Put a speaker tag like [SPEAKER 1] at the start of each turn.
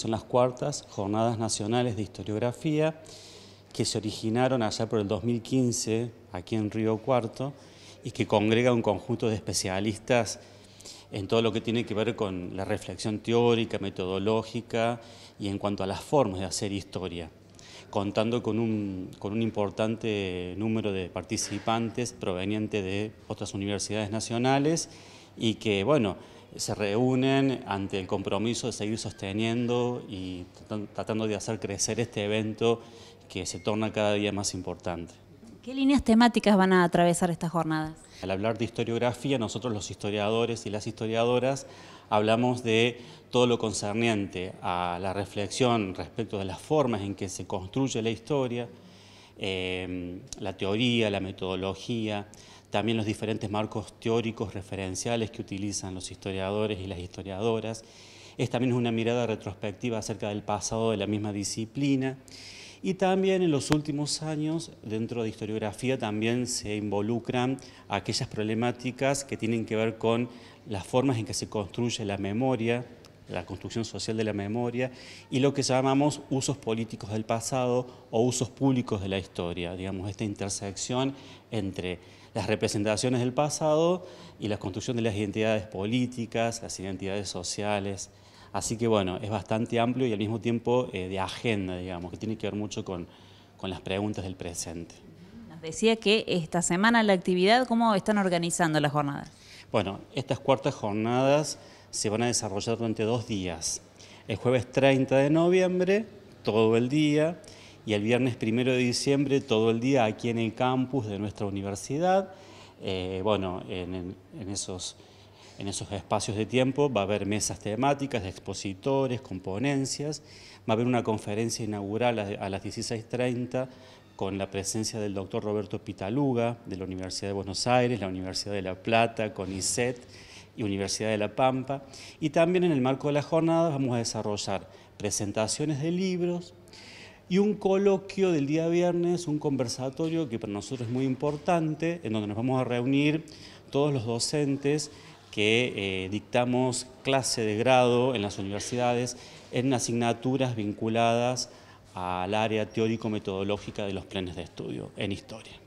[SPEAKER 1] Son las cuartas jornadas nacionales de historiografía que se originaron allá por el 2015 aquí en Río Cuarto y que congrega un conjunto de especialistas en todo lo que tiene que ver con la reflexión teórica, metodológica y en cuanto a las formas de hacer historia, contando con un, con un importante número de participantes provenientes de otras universidades nacionales y que, bueno, se reúnen ante el compromiso de seguir sosteniendo y tratando de hacer crecer este evento que se torna cada día más importante.
[SPEAKER 2] ¿Qué líneas temáticas van a atravesar estas jornadas?
[SPEAKER 1] Al hablar de historiografía, nosotros los historiadores y las historiadoras hablamos de todo lo concerniente a la reflexión respecto de las formas en que se construye la historia, eh, la teoría, la metodología, también los diferentes marcos teóricos referenciales que utilizan los historiadores y las historiadoras. Es también una mirada retrospectiva acerca del pasado de la misma disciplina. Y también en los últimos años, dentro de historiografía, también se involucran aquellas problemáticas que tienen que ver con las formas en que se construye la memoria, la construcción social de la memoria y lo que llamamos usos políticos del pasado o usos públicos de la historia, digamos, esta intersección entre las representaciones del pasado y la construcción de las identidades políticas, las identidades sociales. Así que bueno, es bastante amplio y al mismo tiempo eh, de agenda, digamos, que tiene que ver mucho con, con las preguntas del presente.
[SPEAKER 2] Nos decía que esta semana la actividad, ¿cómo están organizando las jornadas?
[SPEAKER 1] Bueno, estas cuartas jornadas se van a desarrollar durante dos días. El jueves 30 de noviembre, todo el día, y el viernes 1 de diciembre, todo el día aquí en el campus de nuestra universidad. Eh, bueno, en, esos, en esos espacios de tiempo va a haber mesas temáticas expositores, con ponencias, va a haber una conferencia inaugural a las 16.30 con la presencia del doctor Roberto Pitaluga de la Universidad de Buenos Aires, la Universidad de La Plata, CONICET y Universidad de La Pampa. Y también en el marco de la jornada vamos a desarrollar presentaciones de libros y un coloquio del día viernes, un conversatorio que para nosotros es muy importante, en donde nos vamos a reunir todos los docentes que eh, dictamos clase de grado en las universidades en asignaturas vinculadas a al área teórico-metodológica de los planes de estudio en historia.